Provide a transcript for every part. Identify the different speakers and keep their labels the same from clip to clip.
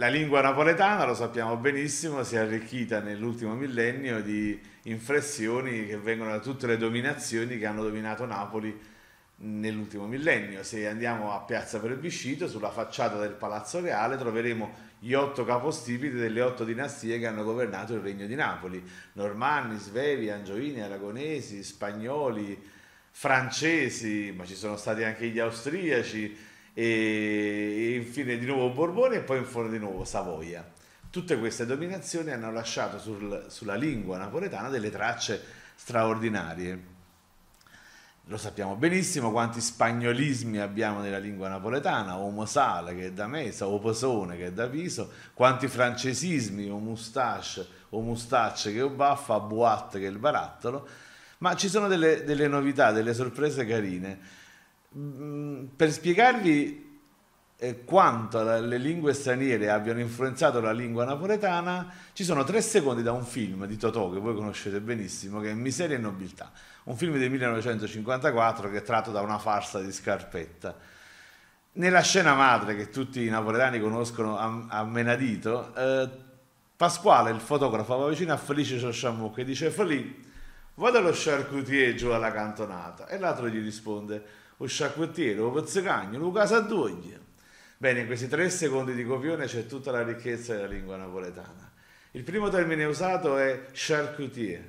Speaker 1: La lingua napoletana, lo sappiamo benissimo, si è arricchita nell'ultimo millennio di inflessioni che vengono da tutte le dominazioni che hanno dominato Napoli nell'ultimo millennio. Se andiamo a Piazza Prebiscito, sulla facciata del Palazzo Reale, troveremo gli otto capostipiti delle otto dinastie che hanno governato il Regno di Napoli. Normanni, Svevi, Angioini, Aragonesi, Spagnoli, Francesi, ma ci sono stati anche gli Austriaci, e infine di nuovo Borbone e poi in fuori di nuovo Savoia. Tutte queste dominazioni hanno lasciato sul, sulla lingua napoletana delle tracce straordinarie. Lo sappiamo benissimo quanti spagnolismi abbiamo nella lingua napoletana, omosale che è da Mesa, Oposone che è da Viso, quanti francesismi, o moustache, o moustache che è baffa, boat che è il barattolo, ma ci sono delle, delle novità, delle sorprese carine. Mm, per spiegarvi eh, quanto le lingue straniere abbiano influenzato la lingua napoletana, ci sono tre secondi da un film di Totò che voi conoscete benissimo, che è Miseria e Nobiltà, un film del 1954 che è tratto da una farsa di Scarpetta. Nella scena madre che tutti i napoletani conoscono a, menadito, eh, Pasquale, il fotografo, va vicino a Felice Ciasciamuc e dice Felice, vado allo charcutier giù alla cantonata. E l'altro gli risponde lo sciacquettiere, lo pezzicagno, lo casaduglie. Bene, in questi tre secondi di copione c'è tutta la ricchezza della lingua napoletana. Il primo termine usato è charcutier,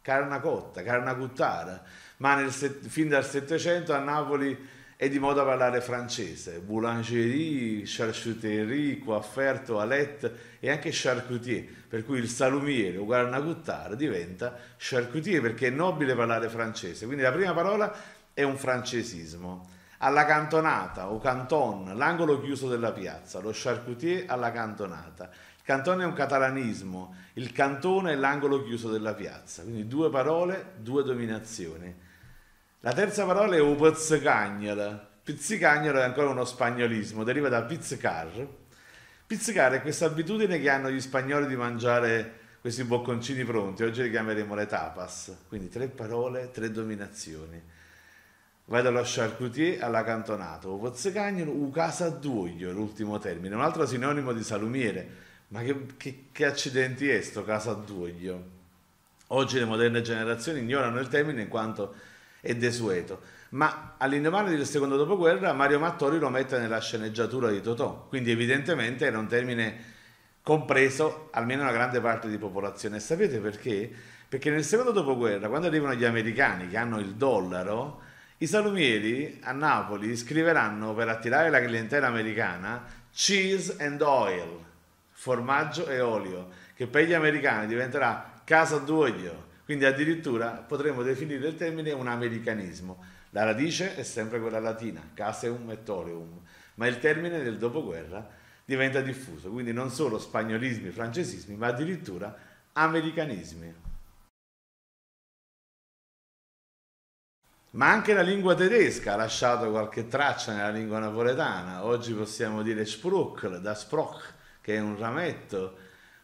Speaker 1: carna cotta, carna cuttara, ma nel, fin dal Settecento a Napoli è di moda parlare francese, boulangerie, charcuterie, coiffeur, toilette e anche charcutier, per cui il salumiere o carnacuttare diventa charcutier perché è nobile parlare francese. Quindi la prima parola è è un francesismo. Alla cantonata o canton, l'angolo chiuso della piazza, lo charcutier alla cantonata. Il cantone è un catalanismo, il cantone è l'angolo chiuso della piazza. Quindi due parole, due dominazioni. La terza parola è o pizzicagnolo. è ancora uno spagnolismo, deriva da pizzcar. Pizzcar è questa abitudine che hanno gli spagnoli di mangiare questi bocconcini pronti, oggi li chiameremo le tapas. Quindi tre parole, tre dominazioni. Vai dallo charcutier o pozzecagnolo o casa duoglio, l'ultimo termine, un altro sinonimo di salumiere. Ma che, che, che accidenti è sto casa duoglio? Oggi le moderne generazioni ignorano il termine in quanto è desueto, ma all'indomani del secondo dopoguerra Mario Mattori lo mette nella sceneggiatura di Totò, quindi evidentemente era un termine compreso almeno una grande parte di popolazione. Sapete perché? Perché nel secondo dopoguerra, quando arrivano gli americani che hanno il dollaro, i salumieri a Napoli scriveranno per attirare la clientela americana cheese and oil, formaggio e olio, che per gli americani diventerà casa d'uoglio. quindi addirittura potremmo definire il termine un americanismo. La radice è sempre quella latina, caseum et oleum, ma il termine del dopoguerra diventa diffuso, quindi non solo spagnolismi, francesismi, ma addirittura americanismi. Ma anche la lingua tedesca ha lasciato qualche traccia nella lingua napoletana. Oggi possiamo dire Spruckel da Sprock, che è un rametto.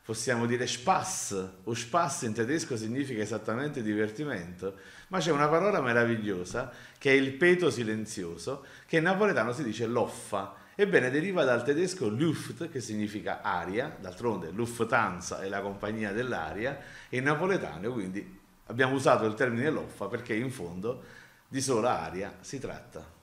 Speaker 1: Possiamo dire Spass, o Spass in tedesco significa esattamente divertimento. Ma c'è una parola meravigliosa che è il peto silenzioso, che in napoletano si dice loffa. Ebbene, deriva dal tedesco Luft, che significa aria, d'altronde Lufthansa è la compagnia dell'aria, e in napoletano quindi abbiamo usato il termine loffa perché in fondo di sola aria si tratta.